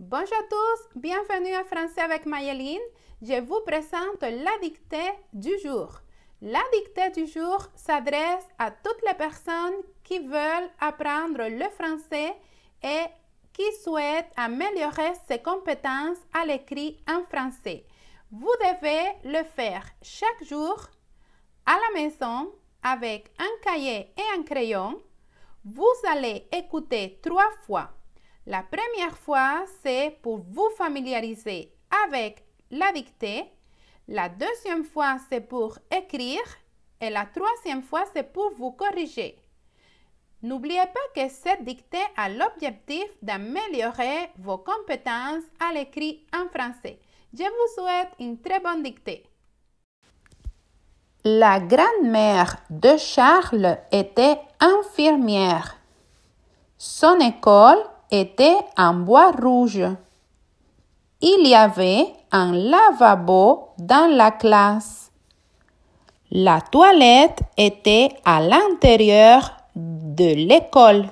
Bonjour à tous, bienvenue à Français avec Mayeline. Je vous présente la dictée du jour. La dictée du jour s'adresse à toutes les personnes qui veulent apprendre le français et qui souhaitent améliorer ses compétences à l'écrit en français. Vous devez le faire chaque jour à la maison avec un cahier et un crayon. Vous allez écouter trois fois la première fois, c'est pour vous familiariser avec la dictée. La deuxième fois, c'est pour écrire. Et la troisième fois, c'est pour vous corriger. N'oubliez pas que cette dictée a l'objectif d'améliorer vos compétences à l'écrit en français. Je vous souhaite une très bonne dictée. La grand-mère de Charles était infirmière. Son école était en bois rouge. Il y avait un lavabo dans la classe. La toilette était à l'intérieur de l'école.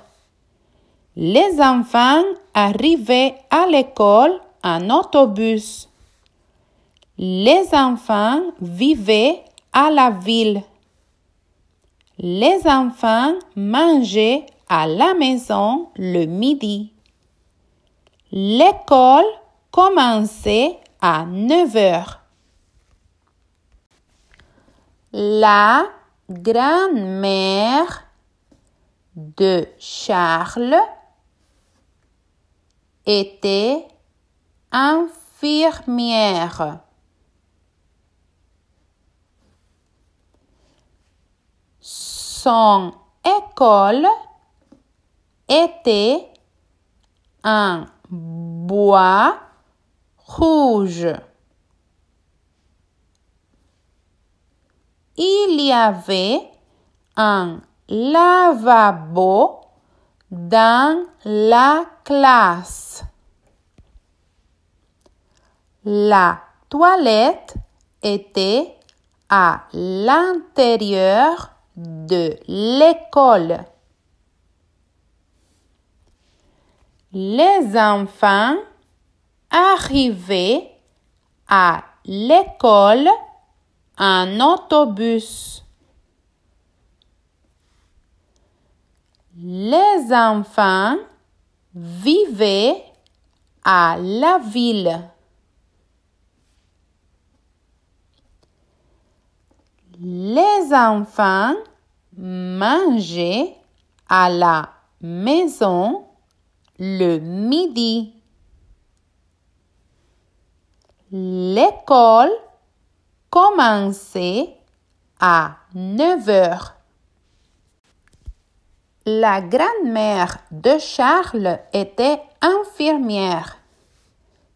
Les enfants arrivaient à l'école en autobus. Les enfants vivaient à la ville. Les enfants mangeaient à la maison le midi. L'école commençait à 9 heures. La grand-mère de Charles était infirmière. Son école était un bois rouge. Il y avait un lavabo dans la classe. La toilette était à l'intérieur de l'école. les enfants arrivaient à l'école en autobus. Les enfants vivaient à la ville. Les enfants mangeaient à la maison le midi. L'école commençait à 9 heures. La grand-mère de Charles était infirmière.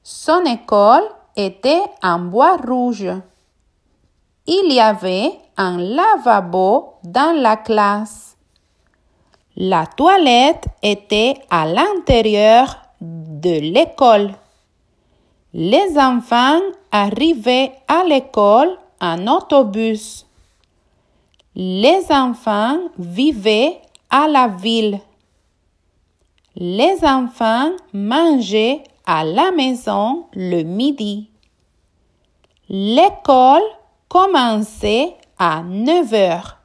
Son école était en bois rouge. Il y avait un lavabo dans la classe. La toilette était à l'intérieur de l'école. Les enfants arrivaient à l'école en autobus. Les enfants vivaient à la ville. Les enfants mangeaient à la maison le midi. L'école commençait à 9 heures.